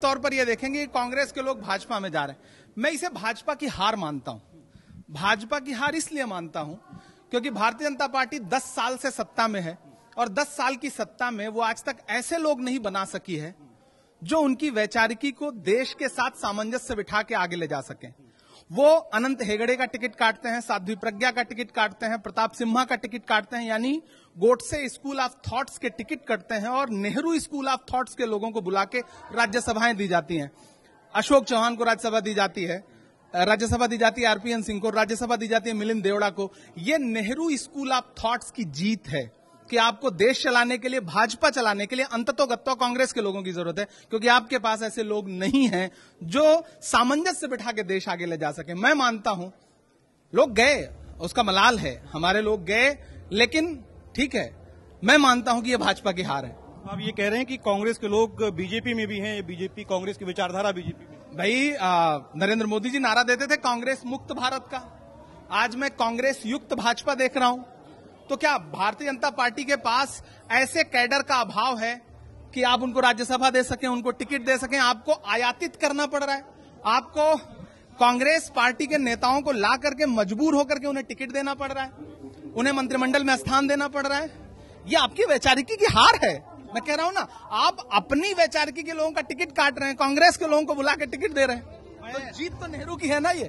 तौर पर यह देखेंगे कांग्रेस के लोग भाजपा में जा रहे हैं मैं इसे भाजपा की हार मानता हूं भाजपा की हार इसलिए मानता हूं क्योंकि भारतीय जनता पार्टी 10 साल से सत्ता में है और 10 साल की सत्ता में वो आज तक ऐसे लोग नहीं बना सकी है जो उनकी वैचारिकी को देश के साथ सामंजस्य बिठा के आगे ले जा सकें वो अनंत हेगड़े का टिकट काटते हैं साध्वी प्रज्ञा का टिकट काटते हैं प्रताप सिम्हा का टिकट काटते हैं यानी गोडसे स्कूल ऑफ थॉट्स के टिकट कटते हैं और नेहरू स्कूल ऑफ थॉट्स के लोगों को बुला के राज्यसभाएं दी जाती हैं अशोक चौहान को राज्यसभा दी जाती है राज्यसभा दी जाती है आरपीएन सिंह को राज्यसभा दी जाती है मिलिंद देवड़ा को यह नेहरू स्कूल ऑफ थॉट्स की जीत है कि आपको देश चलाने के लिए भाजपा चलाने के लिए अंततोगत्ता कांग्रेस के लोगों की जरूरत है क्योंकि आपके पास ऐसे लोग नहीं हैं जो सामंजस्य बिठा के देश आगे ले जा सके मैं मानता हूं लोग गए उसका मलाल है हमारे लोग गए लेकिन ठीक है मैं मानता हूं कि यह भाजपा की हार है आप ये कह रहे हैं कि कांग्रेस के लोग बीजेपी में भी हैं बीजेपी कांग्रेस की विचारधारा बीजेपी में भाई नरेंद्र मोदी जी नारा देते थे कांग्रेस मुक्त भारत का आज मैं कांग्रेस युक्त भाजपा देख रहा हूं तो क्या भारतीय जनता पार्टी के पास ऐसे कैडर का अभाव है कि आप उनको राज्यसभा दे सकें उनको टिकट दे सकें आपको आयातित करना पड़ रहा है आपको कांग्रेस पार्टी के नेताओं को ला करके मजबूर होकर के उन्हें टिकट देना पड़ रहा है उन्हें मंत्रिमंडल में स्थान देना पड़ रहा है ये आपकी वैचारिकी की हार है मैं कह रहा हूं ना आप अपनी वैचारिकी के लोगों का टिकट काट रहे हैं कांग्रेस के लोगों को बुला के टिकट दे रहे हैं तो जीत तो नेहरू की है ना ये